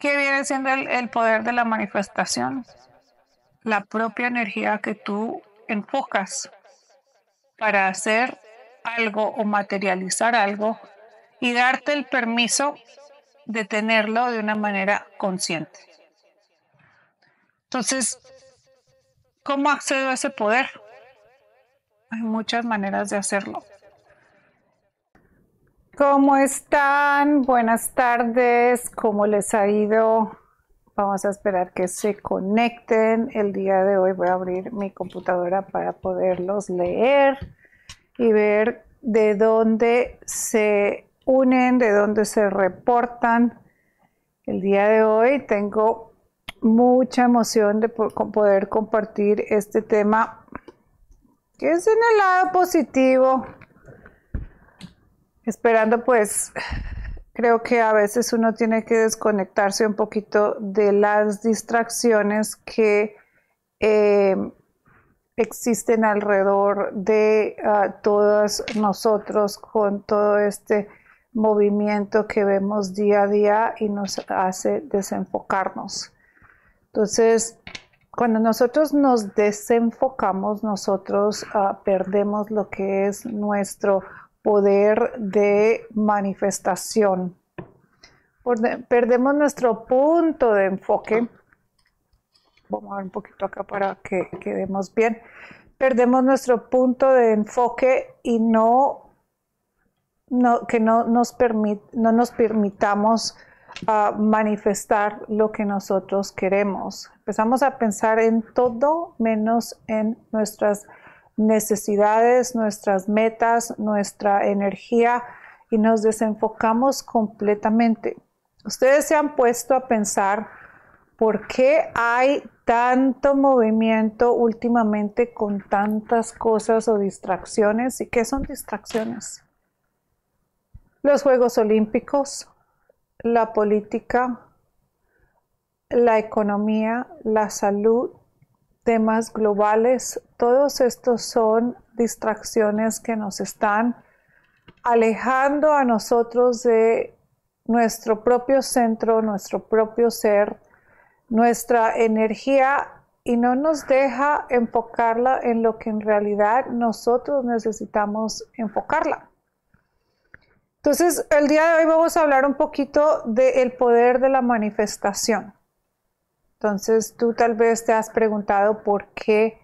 ¿Qué viene siendo el, poder de la manifestación? La propia energía que tú enfocas para hacer algo o materializar algo y darte el permiso de tenerlo de una manera consciente. Entonces, ¿cómo accedo a ese poder? Hay muchas maneras de hacerlo. ¿Cómo están? Buenas tardes. ¿Cómo les ha ido? Vamos a esperar que se conecten. El día de hoy voy a abrir mi computadora para poderlos leer y ver de dónde se unen, de dónde se reportan. El día de hoy tengo mucha emoción de poder compartir este tema que es en el lado positivo Esperando, pues, creo que a veces uno tiene que desconectarse un poquito de las distracciones que eh, existen alrededor de ah, todos nosotros con todo este movimiento que vemos día a día y nos hace desenfocarnos. Entonces, cuando nosotros nos desenfocamos, nosotros ah, perdemos lo que es nuestro poder de manifestación. Perdemos nuestro punto de enfoque. Vamos a ver un poquito acá para que quedemos bien. Perdemos nuestro punto de enfoque y no, no que no nos, permit, no nos permitamos ah, manifestar lo que nosotros queremos. Empezamos a pensar en todo menos en nuestras necesidades, nuestras metas, nuestra energía y nos desenfocamos completamente. Ustedes se han puesto a pensar por qué hay tanto movimiento últimamente con tantas cosas o distracciones. ¿Y qué son distracciones? Los Juegos Olímpicos, la política, la economía, la salud, temas globales, todos estos son distracciones que nos están alejando a nosotros de nuestro propio centro, nuestro propio ser, nuestra energía y no nos deja enfocarla en lo que en realidad nosotros necesitamos enfocarla. Entonces, el día de hoy vamos a hablar un poquito del poder de la manifestación. Entonces tú tal vez te has preguntado por qué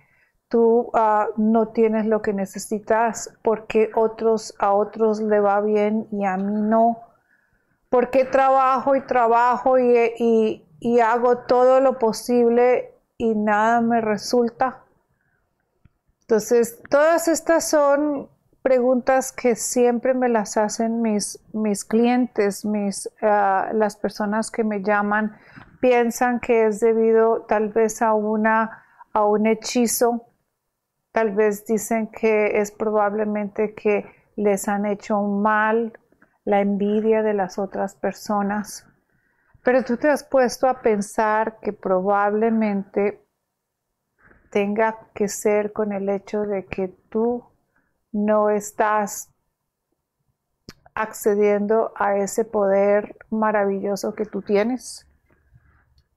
tú ah, no tienes lo que necesitas, por qué otros, a otros le va bien y a mí no, por qué trabajo y trabajo y, hago todo lo posible y nada me resulta. Entonces, todas estas son preguntas que siempre me las hacen mis, clientes, ah, las personas que me llaman piensan que es debido tal vez a, una, a un hechizo, tal vez dicen que es probablemente que les han hecho un mal, la envidia de las otras personas. Pero tú te has puesto a pensar que probablemente tenga que ser con el hecho de que tú no estás accediendo a ese poder maravilloso que tú tienes.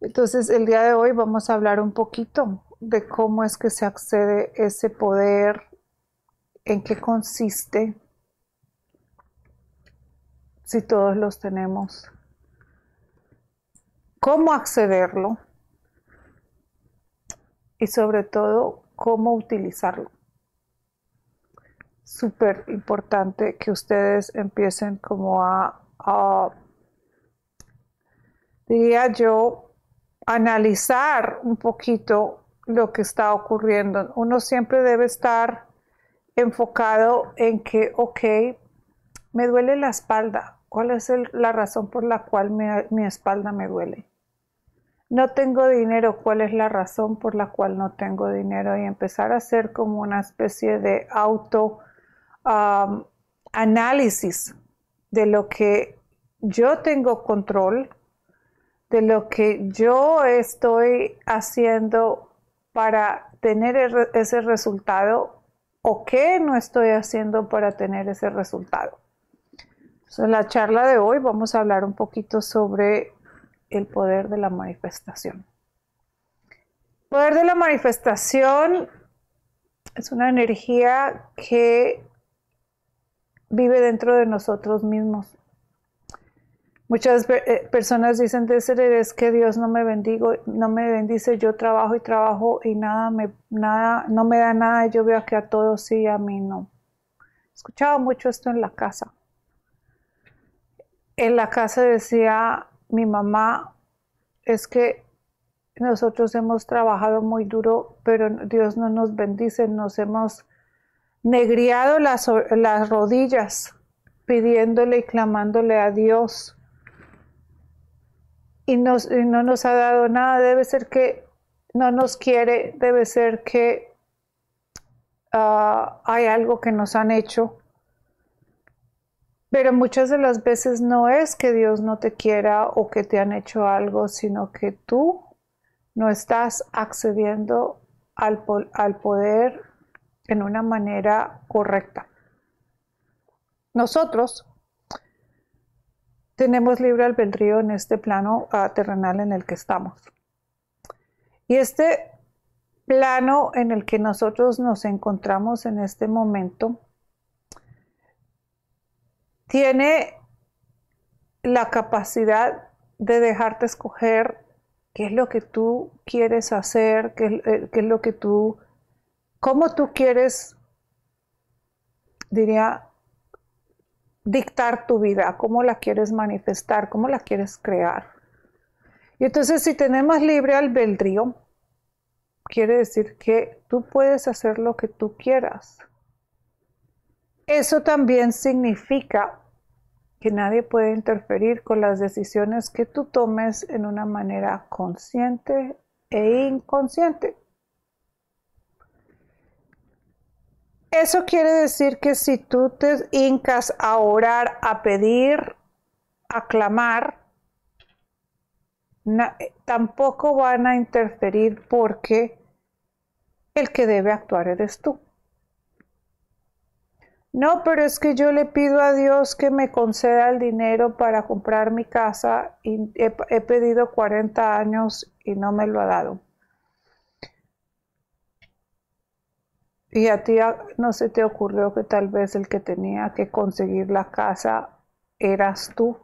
Entonces, el día de hoy vamos a hablar un poquito de cómo es que se accede ese poder, en qué consiste, si todos los tenemos, cómo accederlo y sobre todo cómo utilizarlo. Súper importante que ustedes empiecen como a, a diría yo, analizar un poquito lo que está ocurriendo. Uno siempre debe estar enfocado en que, ok, me duele la espalda. ¿Cuál es la razón por la cual mi espalda me duele? No tengo dinero. ¿Cuál es la razón por la cual no tengo dinero? Y empezar a hacer como una especie de auto um, análisis de lo que yo tengo control de lo que yo estoy haciendo para tener ese resultado o qué no estoy haciendo para tener ese resultado. en la charla de hoy vamos a hablar un poquito sobre el poder de la manifestación. El poder de la manifestación es una energía que vive dentro de nosotros mismos. Muchas eh, personas dicen de ser es que Dios no me bendigo, no me bendice, yo trabajo y trabajo y nada me nada no me da nada, yo veo que a todos sí, a mí no. Escuchaba mucho esto en la casa. En la casa decía mi mamá es que nosotros hemos trabajado muy duro, pero Dios no nos bendice, nos hemos negriado las, las rodillas pidiéndole y clamándole a Dios y, no nos ha dado nada, debe ser que no nos quiere, debe ser que ah, hay algo que nos han hecho. Pero muchas de las veces no es que Dios no te quiera o que te han hecho algo, sino que tú no estás accediendo al, al poder en una manera correcta. Nosotros tenemos libre albedrío en este plano ah, terrenal en el que estamos. Y este plano en el que nosotros nos encontramos en este momento tiene la capacidad de dejarte escoger qué es lo que tú quieres hacer, qué, eh, qué es lo que tú, cómo tú quieres, diría, dictar tu vida, cómo la quieres manifestar, cómo la quieres crear. Y entonces si tenemos libre albedrío, quiere decir que tú puedes hacer lo que tú quieras. Eso también significa que nadie puede interferir con las decisiones que tú tomes en una manera consciente e inconsciente. Eso quiere decir que si tú te hincas a orar, a pedir, a clamar, eh, tampoco van a interferir porque el que debe actuar eres tú. No, pero es que yo le pido a Dios que me conceda el dinero para comprar mi casa y he, he pedido 40 años y no me lo ha dado. Y a ti ah, no se te ocurrió que tal vez el que tenía que conseguir la casa eras tú.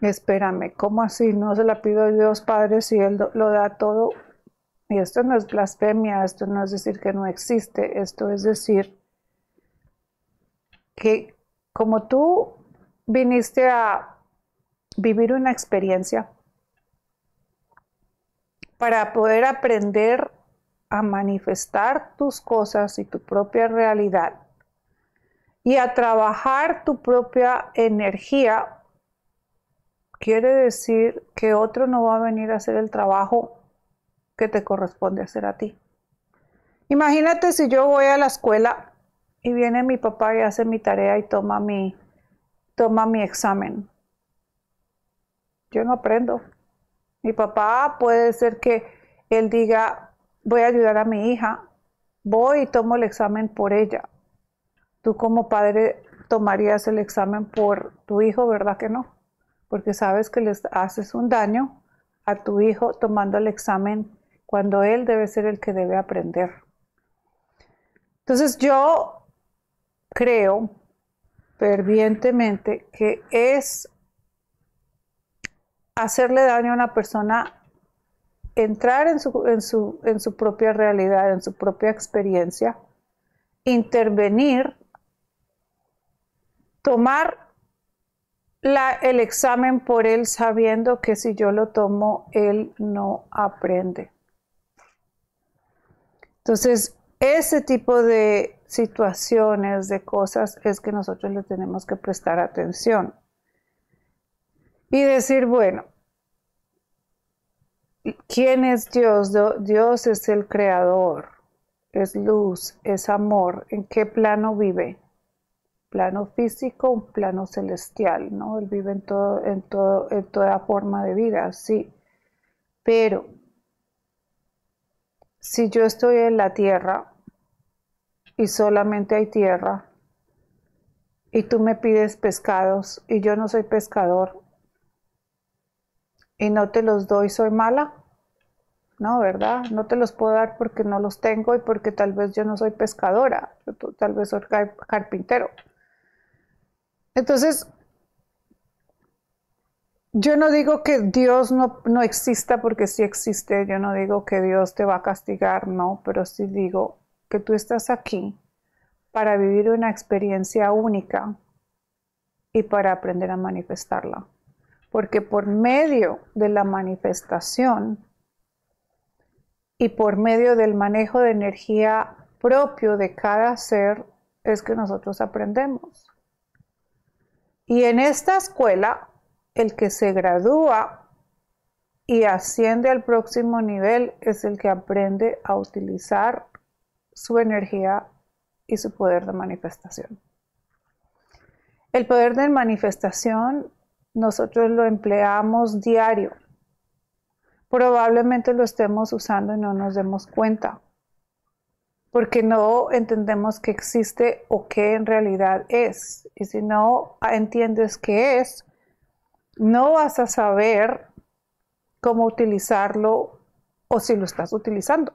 Espérame, ¿cómo así? No se la pido a Dios Padre si Él lo da todo. Y esto no es blasfemia, esto no es decir que no existe, esto es decir que como tú viniste a vivir una experiencia para poder aprender a manifestar tus cosas y tu propia realidad y a trabajar tu propia energía, quiere decir que otro no va a venir a hacer el trabajo que te corresponde hacer a ti. Imagínate si yo voy a la escuela y viene mi papá y hace mi tarea y toma mi, toma mi examen. Yo no aprendo. Mi papá puede ser que él diga, voy a ayudar a mi hija, voy y tomo el examen por ella. Tú como padre tomarías el examen por tu hijo, ¿verdad que no? Porque sabes que le haces un daño a tu hijo tomando el examen cuando él debe ser el que debe aprender. Entonces yo creo fervientemente que es hacerle daño a una persona entrar en su, en su propia realidad, en su propia experiencia, intervenir, tomar la, el examen por él sabiendo que si yo lo tomo, él no aprende. Entonces, ese tipo de situaciones, de cosas, es que nosotros le tenemos que prestar atención. Y decir, bueno, ¿Quién es Dios? Dios es el creador, es luz, es amor. ¿En qué plano vive? plano físico, un plano celestial, ¿no? Él vive en, todo, en toda forma de vida, sí. Pero si yo estoy en la tierra y solamente hay tierra y tú me pides pescados y yo no soy pescador, y no te los doy, soy mala. No, ¿verdad? No te los puedo dar porque no los tengo y porque tal vez yo no soy pescadora, tal vez soy carpintero. Entonces, yo no digo que Dios no, no, exista porque sí existe, yo no digo que Dios te va a castigar, no, pero sí digo que tú estás aquí para vivir una experiencia única y para aprender a manifestarla porque por medio de la manifestación y por medio del manejo de energía propio de cada ser es que nosotros aprendemos. Y en esta escuela, el que se gradúa y asciende al próximo nivel es el que aprende a utilizar su energía y su poder de manifestación. El poder de manifestación nosotros lo empleamos diario. Probablemente lo estemos usando y no nos demos cuenta, porque no entendemos que existe o qué en realidad es. Y si no entiendes qué es, no vas a saber cómo utilizarlo o si lo estás utilizando.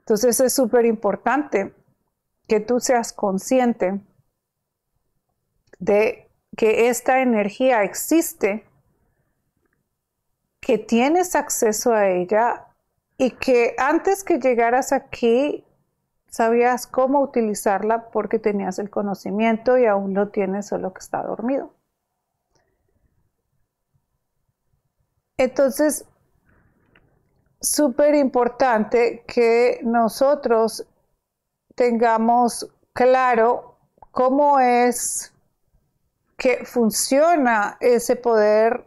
Entonces es súper importante que tú seas consciente de que esta energía existe, que tienes acceso a ella y que antes que llegaras aquí sabías cómo utilizarla porque tenías el conocimiento y aún lo tienes, solo que está dormido. Entonces, súper importante que nosotros tengamos claro cómo es que funciona ese poder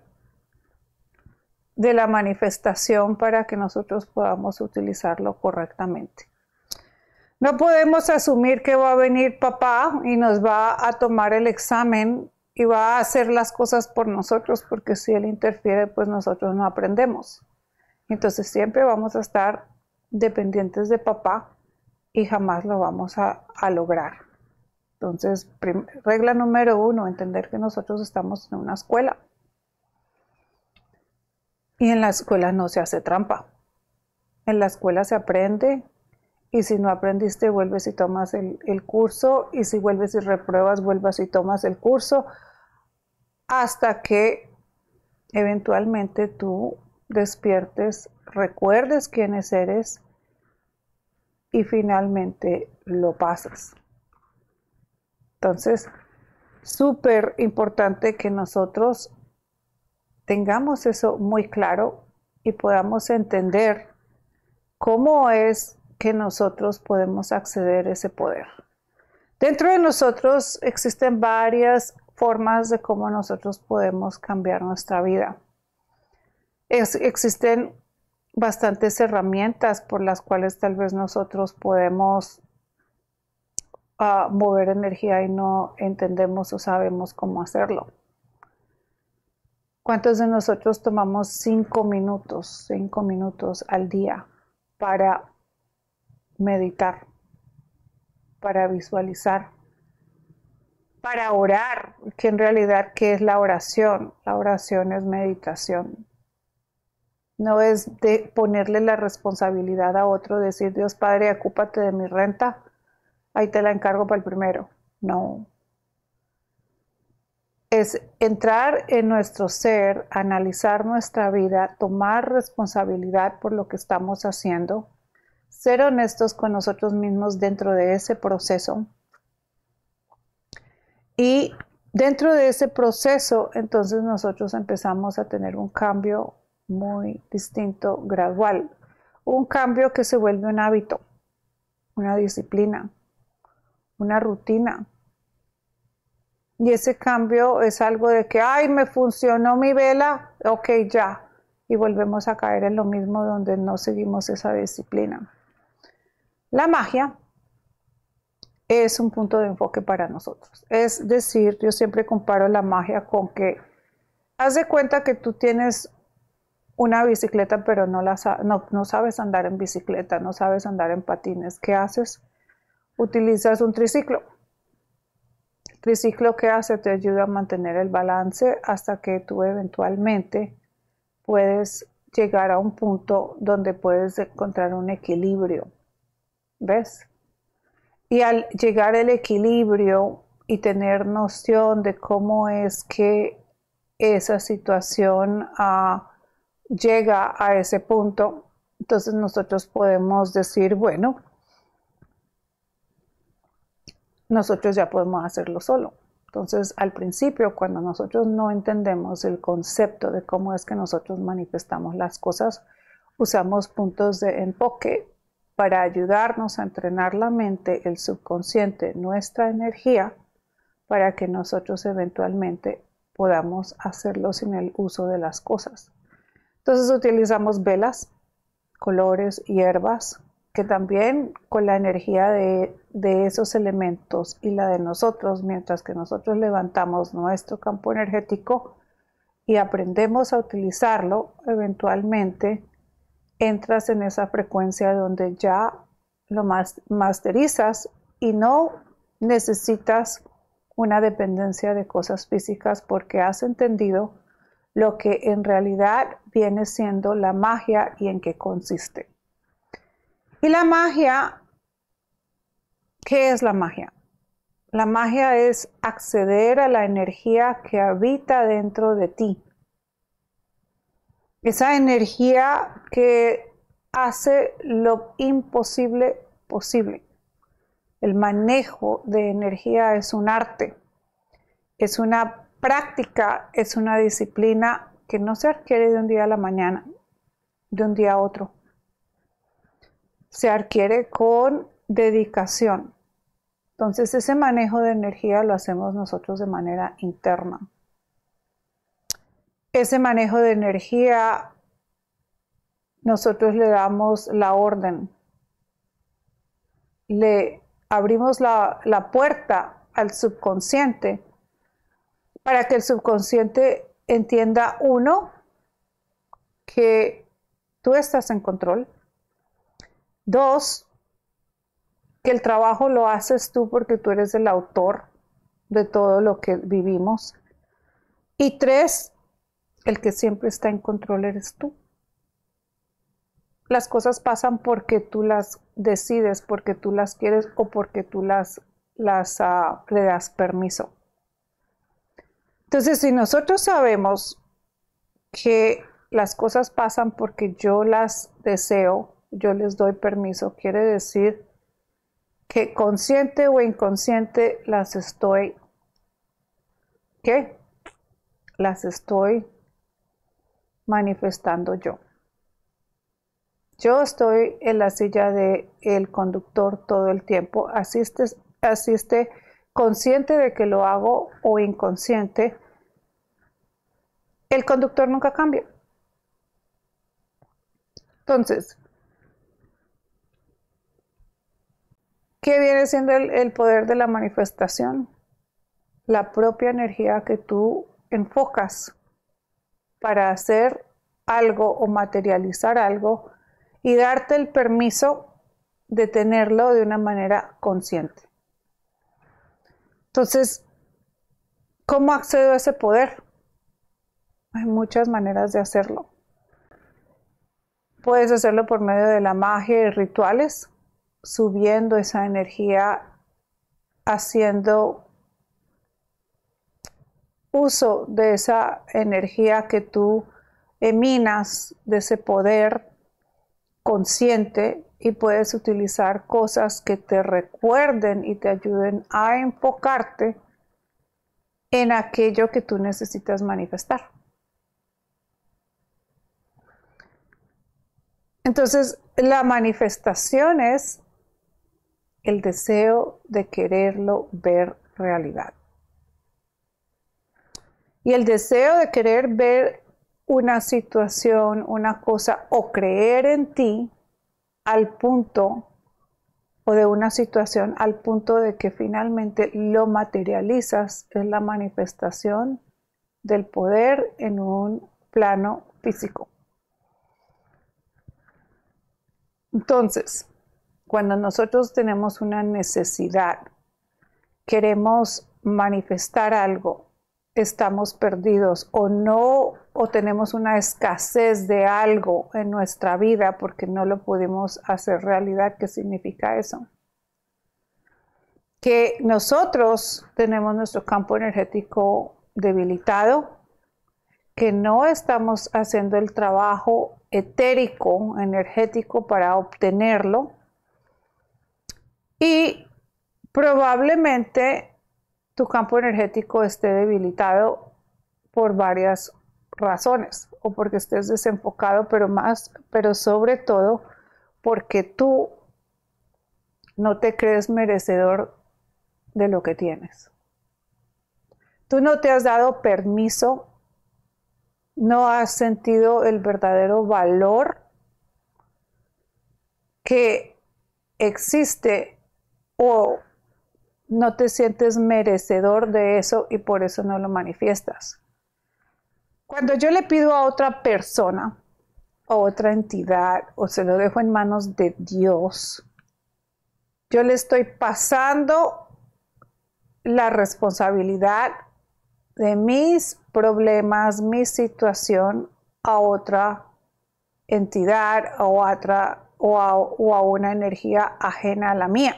de la manifestación para que nosotros podamos utilizarlo correctamente. No podemos asumir que va a venir papá y nos va a tomar el examen y va a hacer las cosas por nosotros, porque si él interfiere, pues nosotros no aprendemos. Entonces siempre vamos a estar dependientes de papá y jamás lo vamos a, lograr. Entonces, regla número uno, entender que nosotros estamos en una escuela. Y en la escuela no se hace trampa. En la escuela se aprende y si no aprendiste, vuelves y tomas el, el curso y si vuelves y repruebas, vuelvas y tomas el curso hasta que eventualmente tú despiertes, recuerdes quiénes eres y finalmente lo pasas. Entonces, súper importante que nosotros tengamos eso muy claro y podamos entender cómo es que nosotros podemos acceder a ese poder. Dentro de nosotros existen varias formas de cómo nosotros podemos cambiar nuestra vida. existen bastantes herramientas por las cuales tal vez nosotros podemos mover energía y no entendemos o sabemos cómo hacerlo. ¿Cuántos de nosotros tomamos cinco minutos, cinco minutos al día para meditar, para visualizar, para orar? Que en realidad, ¿qué es la oración? La oración es meditación. No es de ponerle la responsabilidad a otro, decir Dios Padre, acúpate de mi renta, ahí te la encargo para el primero. No. Es entrar en nuestro ser, analizar nuestra vida, tomar responsabilidad por lo que estamos haciendo, ser honestos con nosotros mismos dentro de ese proceso. Y dentro de ese proceso, entonces nosotros empezamos a tener un cambio muy distinto, gradual, un cambio que se vuelve un hábito, una disciplina, una rutina. Y ese cambio es algo de que, ay, me funcionó mi vela, ok, ya. Y volvemos a caer en lo mismo donde no seguimos esa disciplina. La magia es un punto de enfoque para nosotros. Es decir, yo siempre comparo la magia con que haz de cuenta que tú tienes una bicicleta, pero no, la, no sabes andar en bicicleta, no sabes andar en patines. ¿Qué haces? utilizas un triciclo. El triciclo que hace te ayuda a mantener el balance hasta que tú eventualmente puedes llegar a un punto donde puedes encontrar un equilibrio. ¿Ves? Y al llegar al equilibrio y tener noción de cómo es que esa situación ah, llega a ese punto, entonces nosotros podemos decir, bueno, nosotros ya podemos hacerlo solo. Entonces, al principio, cuando nosotros no entendemos el concepto de cómo es que nosotros manifestamos las cosas, usamos puntos de enfoque para ayudarnos a entrenar la mente, el subconsciente, nuestra energía, para que nosotros eventualmente podamos hacerlo sin el uso de las cosas. Entonces utilizamos velas, colores, hierbas, que también con la energía de, esos elementos y la de nosotros, mientras que nosotros levantamos nuestro campo energético y aprendemos a utilizarlo, eventualmente entras en esa frecuencia donde ya lo masterizas y no necesitas una dependencia de cosas físicas porque has entendido lo que en realidad viene siendo la magia y en qué consiste. Y la magia, ¿qué es la magia? La magia es acceder a la energía que habita dentro de ti. Esa energía que hace lo imposible posible. El manejo de energía es un arte, es una práctica, es una disciplina que no se adquiere de un día a la mañana, de un día a otro se adquiere con dedicación. Entonces ese manejo de energía lo hacemos nosotros de manera interna. Ese manejo de energía nosotros le damos la orden, le abrimos la, la puerta al subconsciente para que el subconsciente entienda uno que tú estás en control, Dos, que el trabajo lo haces tú porque tú eres el autor de todo lo que vivimos. Y tres, el que siempre está en control eres tú. Las cosas pasan porque tú las decides, porque tú las quieres o porque tú las, las ah, le das permiso. Entonces, si nosotros sabemos que las cosas pasan porque yo las deseo, yo les doy permiso. Quiere decir que consciente o inconsciente las estoy, ¿qué? Las estoy manifestando yo. Yo estoy en la silla del el conductor todo el tiempo, asiste, asiste consciente de que lo hago o inconsciente, el conductor nunca cambia. Entonces, ¿Qué viene siendo el, poder de la manifestación? La propia energía que tú enfocas para hacer algo o materializar algo y darte el permiso de tenerlo de una manera consciente. Entonces, ¿cómo accedo a ese poder? Hay muchas maneras de hacerlo. Puedes hacerlo por medio de la magia y rituales subiendo esa energía, haciendo uso de esa energía que tú eminas, de ese poder consciente y puedes utilizar cosas que te recuerden y te ayuden a enfocarte en aquello que tú necesitas manifestar. Entonces, la manifestación es el deseo de quererlo ver realidad. Y el deseo de querer ver una situación, una cosa o creer en ti al punto o de una situación al punto de que finalmente lo materializas es la manifestación del poder en un plano físico. Entonces, cuando nosotros tenemos una necesidad, queremos manifestar algo, estamos perdidos o no, o tenemos una escasez de algo en nuestra vida porque no lo pudimos hacer realidad. ¿Qué significa eso? Que nosotros tenemos nuestro campo energético debilitado, que no estamos haciendo el trabajo etérico, energético para obtenerlo y probablemente tu campo energético esté debilitado por varias razones o porque estés desenfocado, pero más, pero sobre todo porque tú no te crees merecedor de lo que tienes. Tú no te has dado permiso, no has sentido el verdadero valor que existe o no te sientes merecedor de eso y por eso no lo manifiestas. Cuando yo le pido a otra persona a otra entidad o se lo dejo en manos de Dios, yo le estoy pasando la responsabilidad de mis problemas, mi situación a otra entidad otra, o a una energía ajena a la mía.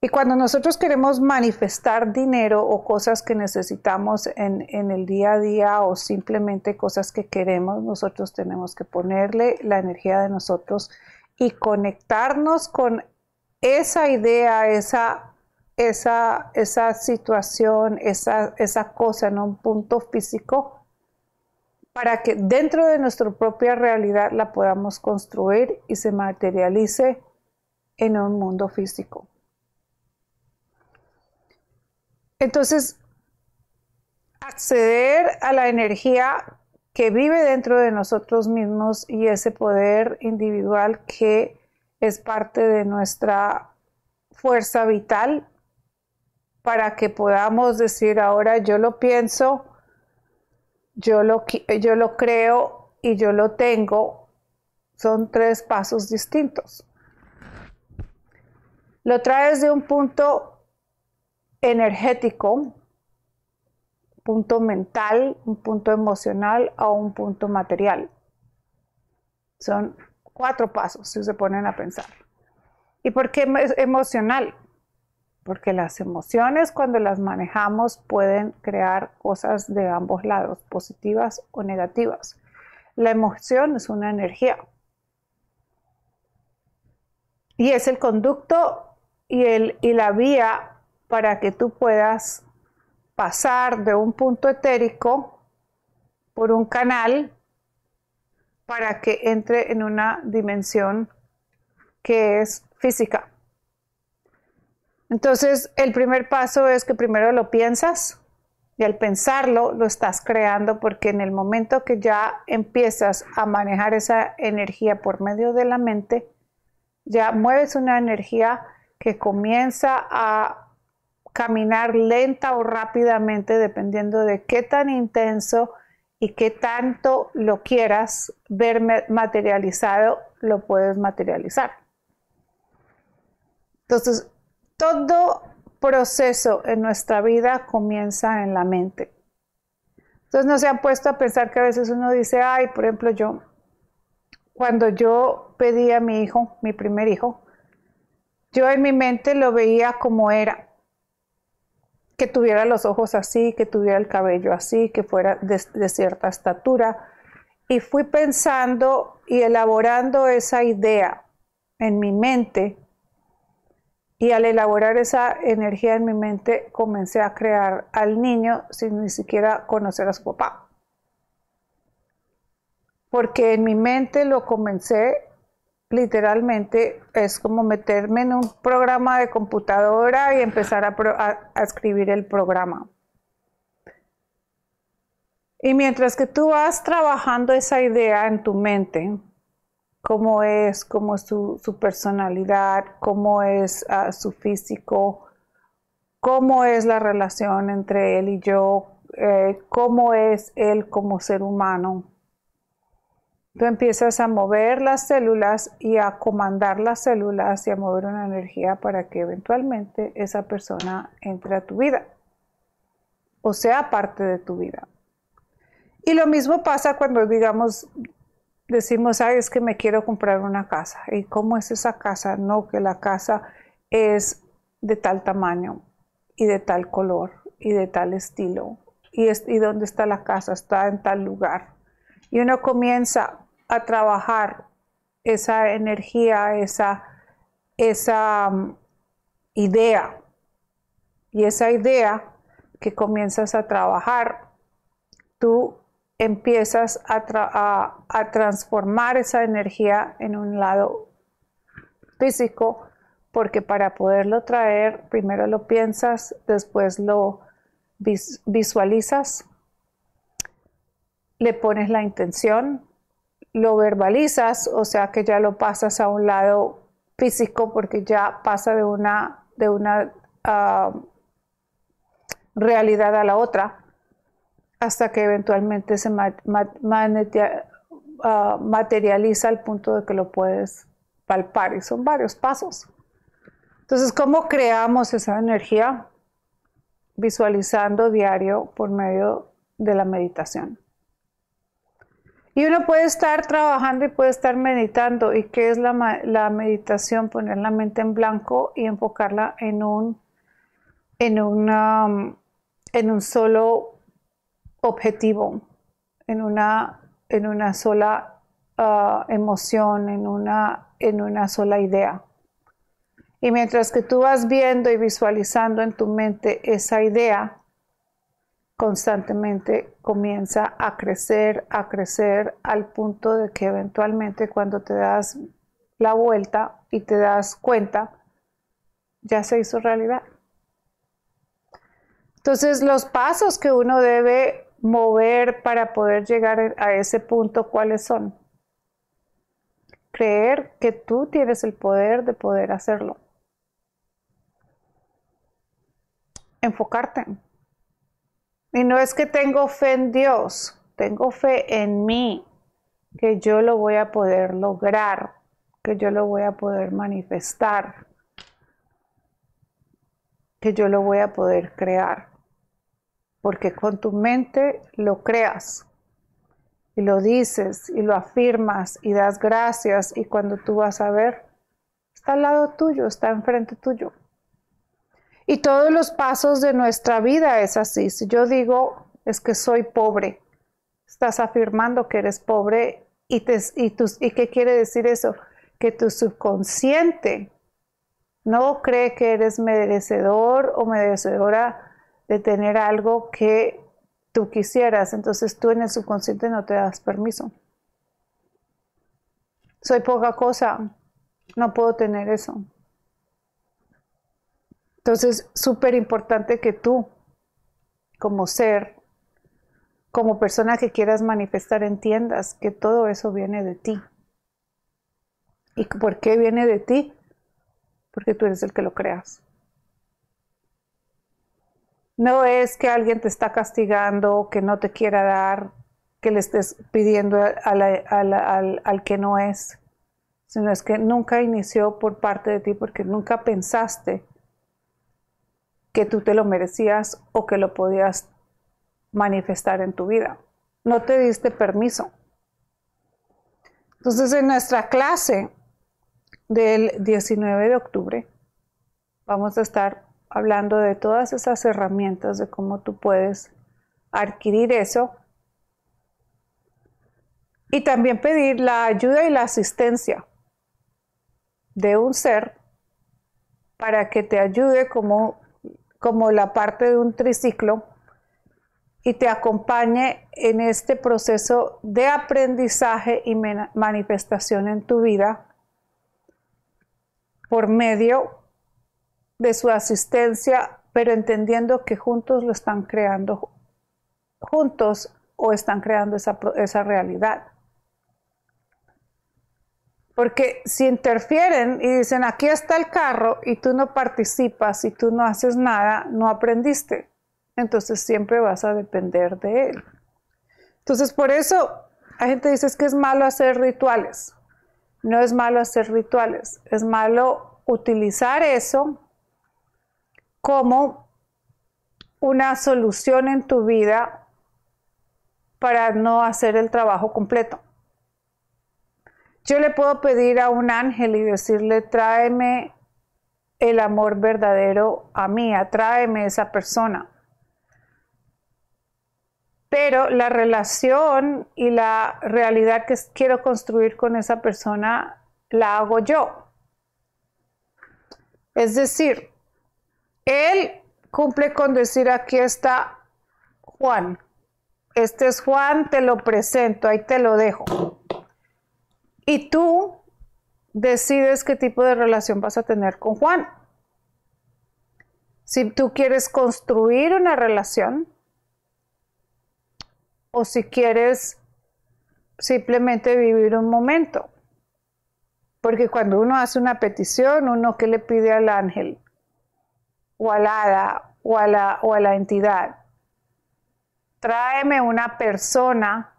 Y cuando nosotros queremos manifestar dinero o cosas que necesitamos en, el día a día o simplemente cosas que queremos, nosotros tenemos que ponerle la energía de nosotros y conectarnos con esa idea, esa, esa, esa situación, esa, esa cosa en un punto físico para que dentro de nuestra propia realidad la podamos construir y se materialice en un mundo físico. Entonces, acceder a la energía que vive dentro de nosotros mismos y ese poder individual que es parte de nuestra fuerza vital para que podamos decir ahora yo lo pienso, yo lo, yo lo creo y yo lo tengo, son tres pasos distintos. Lo traes de un punto energético, punto mental, un punto emocional o un punto material. Son cuatro pasos si se ponen a pensar. ¿Y por qué es emocional? Porque las emociones cuando las manejamos pueden crear cosas de ambos lados, positivas o negativas. La emoción es una energía y es el conducto y, el, y la vía para que tú puedas pasar de un punto etérico por un canal para que entre en una dimensión que es física. Entonces, el primer paso es que primero lo piensas y al pensarlo lo estás creando porque en el momento que ya empiezas a manejar esa energía por medio de la mente, ya mueves una energía que comienza a caminar lenta o rápidamente, dependiendo de qué tan intenso y qué tanto lo quieras ver materializado, lo puedes materializar. Entonces, todo proceso en nuestra vida comienza en la mente. Entonces, no se han puesto a pensar que a veces uno dice, ay, por ejemplo, yo, cuando yo pedí a mi hijo, mi primer hijo, yo en mi mente lo veía como era, que tuviera los ojos así, que tuviera el cabello así, que fuera de, cierta estatura. Y fui pensando y elaborando esa idea en mi mente. Y al elaborar esa energía en mi mente, comencé a crear al niño sin ni siquiera conocer a su papá. Porque en mi mente lo comencé literalmente es como meterme en un programa de computadora y empezar a, escribir el programa. Y mientras que tú vas trabajando esa idea en tu mente, cómo es, cómo es su, personalidad, cómo es ah, su físico, cómo es la relación entre él y yo, eh, cómo es él como ser humano, Tú empiezas a mover las células y a comandar las células y a mover una energía para que eventualmente esa persona entre a tu vida o sea parte de tu vida. Y lo mismo pasa cuando, digamos, decimos, ay, es que me quiero comprar una casa. ¿Y cómo es esa casa? No, que la casa es de tal tamaño y de tal color y de tal estilo. ¿Y, y dónde está la casa? Está en tal lugar. Y uno comienza a trabajar esa energía, esa, esa mm, idea. Y esa idea que comienzas a trabajar, tú empiezas a, transformar esa energía en un lado físico, porque para poderlo traer, primero lo piensas, después lo visualizas, le pones la intención, lo verbalizas, o sea que ya lo pasas a un lado físico porque ya pasa de una, de una ah, realidad a la otra hasta que eventualmente se ah, materializa al punto de que lo puedes palpar y son varios pasos. Entonces, ¿cómo creamos esa energía? Visualizando diario por medio de la meditación. Y uno puede estar trabajando y puede estar meditando. ¿Y qué es la, meditación? Poner la mente en blanco y enfocarla en un, en, una, en un solo objetivo, en una, en una sola ah, emoción, en una, en una sola idea. Y mientras que tú vas viendo y visualizando en tu mente esa idea, constantemente comienza a crecer, a crecer al punto de que eventualmente cuando te das la vuelta y te das cuenta, ya se hizo realidad. Entonces, los pasos que uno debe mover para poder llegar a ese punto, ¿cuáles son? Creer que tú tienes el poder de poder hacerlo. Enfocarte y no es que tengo fe en Dios, tengo fe en mí, que yo lo voy a poder lograr, que yo lo voy a poder manifestar, que yo lo voy a poder crear. Porque con tu mente lo creas y lo dices y lo afirmas y das gracias y cuando tú vas a ver, está al lado tuyo, está enfrente tuyo. Y todos los pasos de nuestra vida es así. Si yo digo, es que soy pobre, estás afirmando que eres pobre y, te, y, y qué quiere decir eso? Que tu subconsciente no cree que eres merecedor o merecedora de tener algo que tú quisieras. Entonces tú en el subconsciente no te das permiso. Soy poca cosa, no puedo tener eso. Entonces, súper importante que tú, como ser, como persona que quieras manifestar, entiendas que todo eso viene de ti. ¿Y por qué viene de ti? Porque tú eres el que lo creas. No es que alguien te está castigando, que no te quiera dar, que le estés pidiendo al, al que no es, sino es que nunca inició por parte de ti porque nunca pensaste que tú te lo merecías o que lo podías manifestar en tu vida. No te diste permiso. Entonces, en nuestra clase del 19 de octubre, vamos a estar hablando de todas esas herramientas, de cómo tú puedes adquirir eso y también pedir la ayuda y la asistencia de un ser para que te ayude como como la parte de un triciclo y te acompañe en este proceso de aprendizaje y manifestación en tu vida por medio de su asistencia, pero entendiendo que juntos lo están creando, juntos o están creando esa, esa realidad. Porque si interfieren y dicen, aquí está el carro y tú no participas y tú no haces nada, no aprendiste. Entonces siempre vas a depender de él. Entonces por eso hay gente dice que es malo hacer rituales. No es malo hacer rituales, es malo utilizar eso como una solución en tu vida para no hacer el trabajo completo. Yo le puedo pedir a un ángel y decirle, tráeme el amor verdadero a mí, tráeme esa persona. Pero la relación y la realidad que quiero construir con esa persona la hago yo. Es decir, él cumple con decir, aquí está Juan. Este es Juan, te lo presento, ahí te lo dejo. Y tú decides qué tipo de relación vas a tener con Juan. Si tú quieres construir una relación o si quieres simplemente vivir un momento. Porque cuando uno hace una petición, uno que le pide al ángel o al hada o a la, o a la entidad, tráeme una persona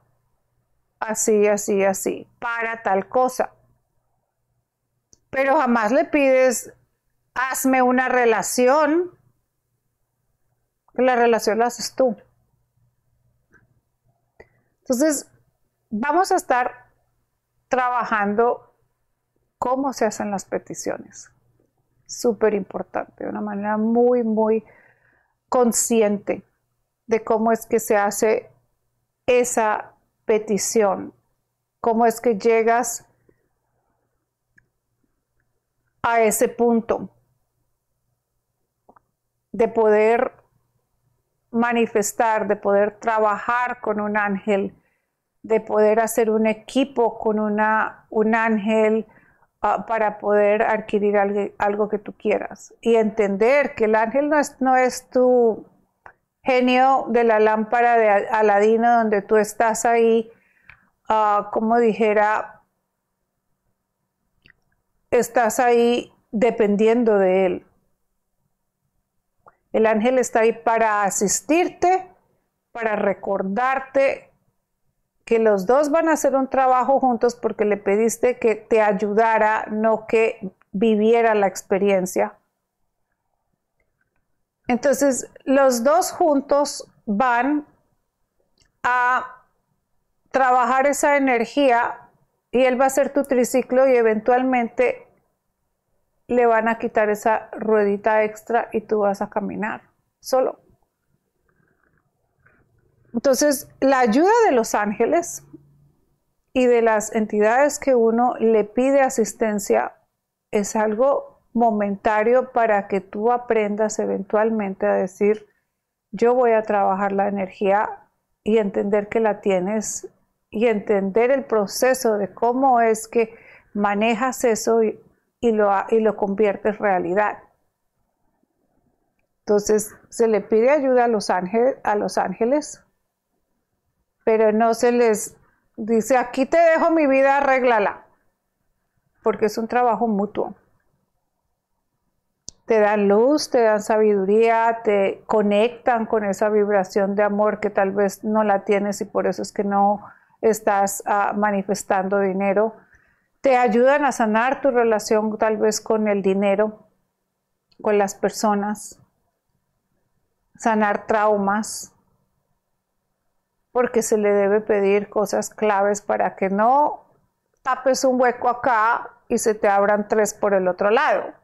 así, así, así, para tal cosa. Pero jamás le pides, hazme una relación. La relación la haces tú. Entonces, vamos a estar trabajando cómo se hacen las peticiones. Súper importante, de una manera muy, muy consciente de cómo es que se hace esa petición. ¿Cómo es que llegas a ese punto de poder manifestar, de poder trabajar con un ángel, de poder hacer un equipo con una, un ángel ah, para poder adquirir algo, que tú quieras y entender que el ángel no es tu genio de la lámpara de Aladino, donde tú estás ahí, ah, como dijera, estás ahí dependiendo de él. El ángel está ahí para asistirte, para recordarte que los dos van a hacer un trabajo juntos porque le pediste que te ayudara, no que viviera la experiencia. Entonces, los dos juntos van a trabajar esa energía y él va a ser tu triciclo y eventualmente le van a quitar esa ruedita extra y tú vas a caminar solo. Entonces, la ayuda de los ángeles y de las entidades que uno le pide asistencia es algo momentario para que tú aprendas eventualmente a decir, yo voy a trabajar la energía y entender que la tienes y entender el proceso de cómo es que manejas eso y, lo, y lo conviertes realidad. Entonces se le pide ayuda a los, a los ángeles, pero no se les dice, aquí te dejo mi vida, arréglala, porque es un trabajo mutuo te dan luz, te dan sabiduría, te conectan con esa vibración de amor que tal vez no la tienes y por eso es que no estás ah, manifestando dinero. Te ayudan a sanar tu relación tal vez con el dinero, con las personas, sanar traumas, porque se le debe pedir cosas claves para que no tapes un hueco acá y se te abran tres por el otro lado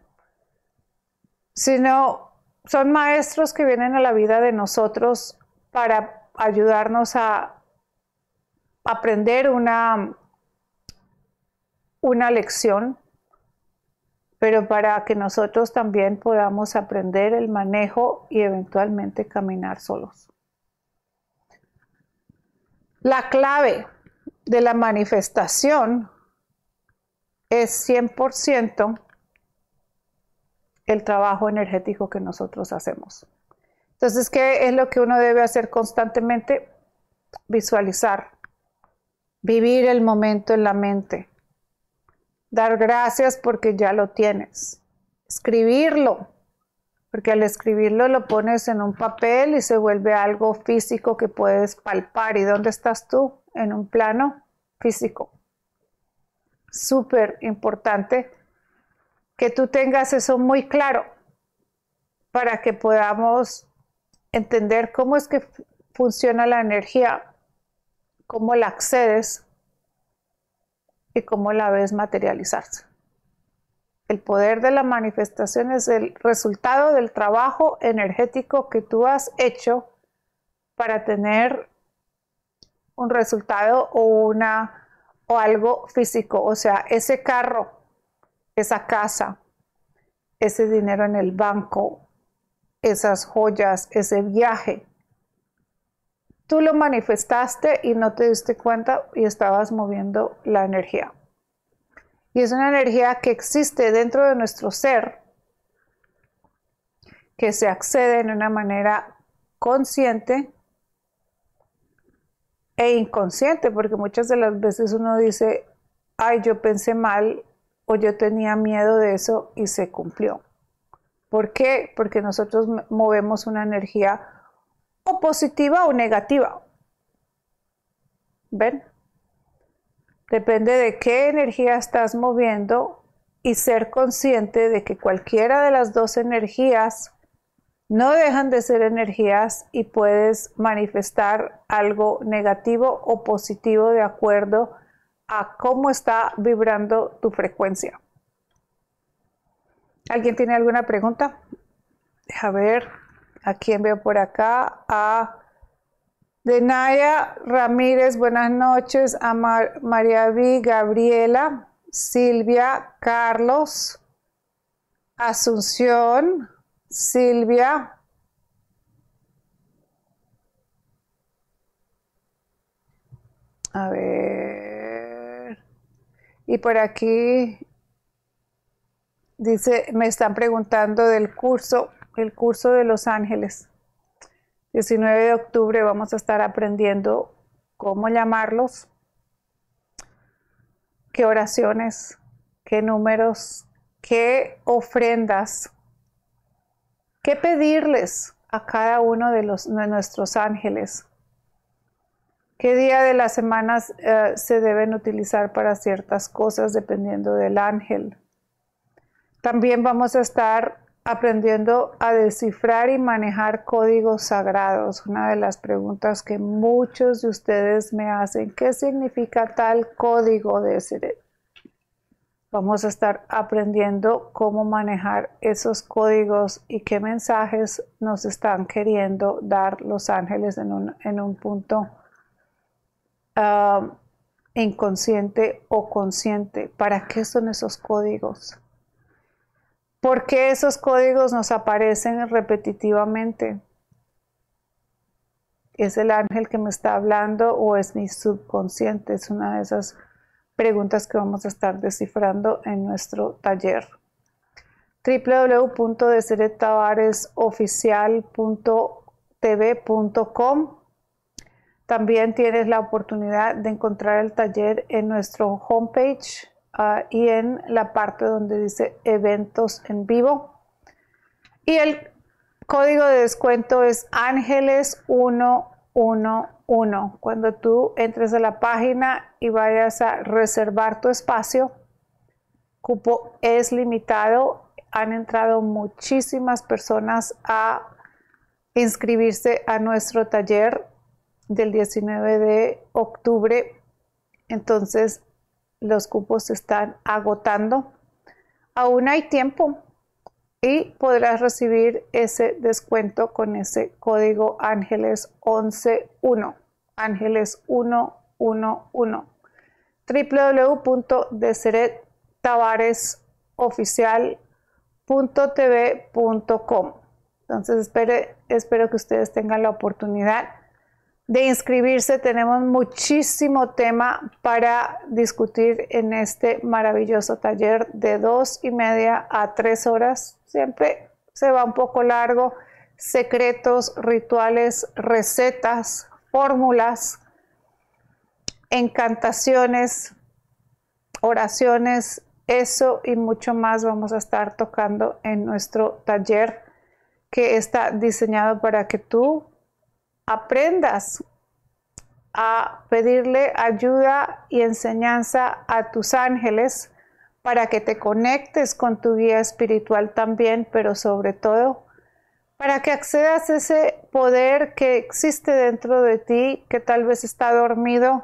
sino son maestros que vienen a la vida de nosotros para ayudarnos a aprender una, una lección, pero para que nosotros también podamos aprender el manejo y eventualmente caminar solos. La clave de la manifestación es 100% el trabajo energético que nosotros hacemos. Entonces, ¿qué es lo que uno debe hacer constantemente? Visualizar, vivir el momento en la mente, dar gracias porque ya lo tienes, escribirlo, porque al escribirlo lo pones en un papel y se vuelve algo físico que puedes palpar. ¿Y dónde estás tú? En un plano físico. Súper importante que tú tengas eso muy claro para que podamos entender cómo es que funciona la energía, cómo la accedes y cómo la ves materializarse. El poder de la manifestación es el resultado del trabajo energético que tú has hecho para tener un resultado o una o algo físico, o sea, ese carro esa casa, ese dinero en el banco, esas joyas, ese viaje. Tú lo manifestaste y no te diste cuenta y estabas moviendo la energía. Y es una energía que existe dentro de nuestro ser, que se accede en una manera consciente e inconsciente, porque muchas de las veces uno dice, ay, yo pensé mal o yo tenía miedo de eso y se cumplió. ¿Por qué? Porque nosotros movemos una energía o positiva o negativa. ¿Ven? Depende de qué energía estás moviendo y ser consciente de que cualquiera de las dos energías no dejan de ser energías y puedes manifestar algo negativo o positivo de acuerdo a cómo está vibrando tu frecuencia. ¿Alguien tiene alguna pregunta? A ver, ¿a quién veo por acá? A Denaya Ramírez, buenas noches. A María V, Gabriela, Silvia, Carlos, Asunción, Silvia. A ver. Y por aquí dice, me están preguntando del curso, el curso de Los Ángeles. 19 de octubre vamos a estar aprendiendo cómo llamarlos, qué oraciones, qué números, qué ofrendas, qué pedirles a cada uno de, los, de nuestros ángeles qué día de las semanas eh, se deben utilizar para ciertas cosas dependiendo del ángel. También vamos a estar aprendiendo a descifrar y manejar códigos sagrados. Una de las preguntas que muchos de ustedes me hacen, ¿qué significa tal código de ser Vamos a estar aprendiendo cómo manejar esos códigos y qué mensajes nos están queriendo dar los ángeles en un, en un punto Um, inconsciente o consciente. ¿Para qué son esos códigos? ¿Por qué esos códigos nos aparecen repetitivamente? ¿Es el ángel que me está hablando o es mi subconsciente? Es una de esas preguntas que vamos a estar descifrando en nuestro taller www.deseretabaresoficial.tv.com también tienes la oportunidad de encontrar el taller en nuestro homepage ah, y en la parte donde dice eventos en vivo. Y el código de descuento es Ángeles 111. Cuando tú entres a la página y vayas a reservar tu espacio, cupo es limitado. Han entrado muchísimas personas a inscribirse a nuestro taller del 19 de octubre. Entonces, los cupos se están agotando. Aún hay tiempo y podrás recibir ese descuento con ese código Ángeles 111. Ángeles 111 www.deserettavaresoficial.tv.com. Entonces espere, espero que ustedes tengan la oportunidad de inscribirse. Tenemos muchísimo tema para discutir en este maravilloso taller de dos y media a tres horas. Siempre se va un poco largo. Secretos, rituales, recetas, fórmulas, encantaciones, oraciones, eso y mucho más vamos a estar tocando en nuestro taller que está diseñado para que tú aprendas a pedirle ayuda y enseñanza a tus ángeles para que te conectes con tu guía espiritual también, pero sobre todo para que accedas a ese poder que existe dentro de ti, que tal vez está dormido,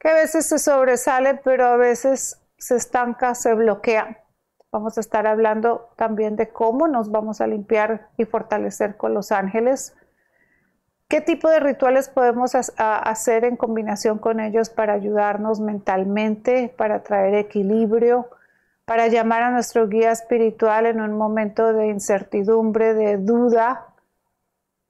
que a veces se sobresale, pero a veces se estanca, se bloquea. Vamos a estar hablando también de cómo nos vamos a limpiar y fortalecer con los ángeles ¿Qué tipo de rituales podemos hacer en combinación con ellos para ayudarnos mentalmente, para traer equilibrio, para llamar a nuestro guía espiritual en un momento de incertidumbre, de duda?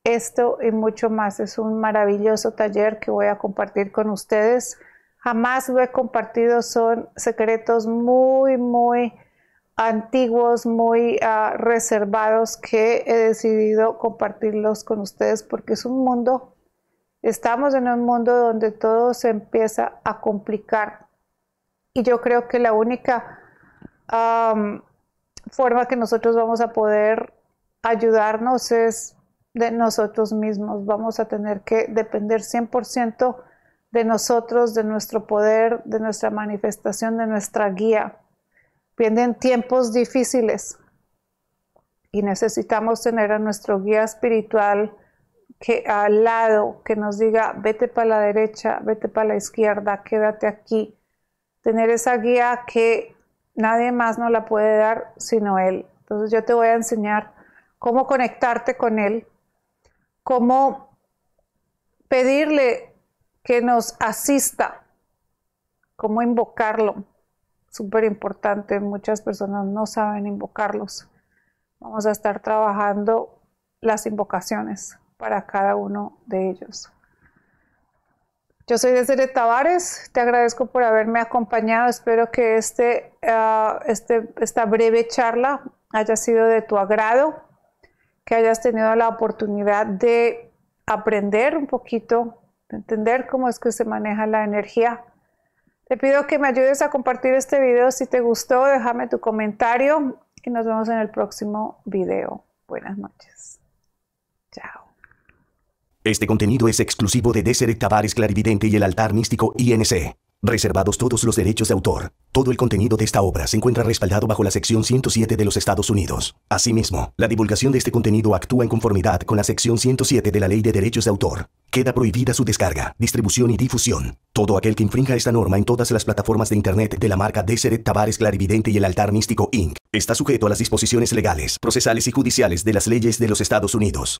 Esto y mucho más es un maravilloso taller que voy a compartir con ustedes. Jamás lo he compartido, son secretos muy, muy antiguos, muy ah, reservados que he decidido compartirlos con ustedes porque es un mundo, estamos en un mundo donde todo se empieza a complicar y yo creo que la única forma que nosotros vamos a poder ayudarnos es de nosotros mismos, vamos a tener que depender 100% de nosotros, de nuestro poder, de nuestra manifestación, de nuestra guía Vienen tiempos difíciles y necesitamos tener a nuestro guía espiritual que al lado, que nos diga, vete para la derecha, vete para la izquierda, quédate aquí. Tener esa guía que nadie más nos la puede dar sino Él. Entonces yo te voy a enseñar cómo conectarte con Él, cómo pedirle que nos asista, cómo invocarlo súper importante. Muchas personas no saben invocarlos. Vamos a estar trabajando las invocaciones para cada uno de ellos. Yo soy Desiree Tavares, te agradezco por haberme acompañado. Espero que este, ah, este, esta breve charla haya sido de tu agrado, que hayas tenido la oportunidad de aprender un poquito, de entender cómo es que se maneja la energía te pido que me ayudes a compartir este video si te gustó, déjame tu comentario y nos vemos en el próximo video. Buenas noches. Chao. Este contenido es exclusivo de Deseret Tavares Clarividente y el Altar Místico INC. Reservados todos los derechos de autor. Todo el contenido de esta obra se encuentra respaldado bajo la sección 107 de los Estados Unidos. Asimismo, la divulgación de este contenido actúa en conformidad con la sección 107 de la Ley de Derechos de Autor. Queda prohibida su descarga, distribución y difusión. Todo aquel que infrinja esta norma en todas las plataformas de Internet de la marca Deseret Tavares Clarividente y el Altar Místico Inc. está sujeto a las disposiciones legales, procesales y judiciales de las leyes de los Estados Unidos.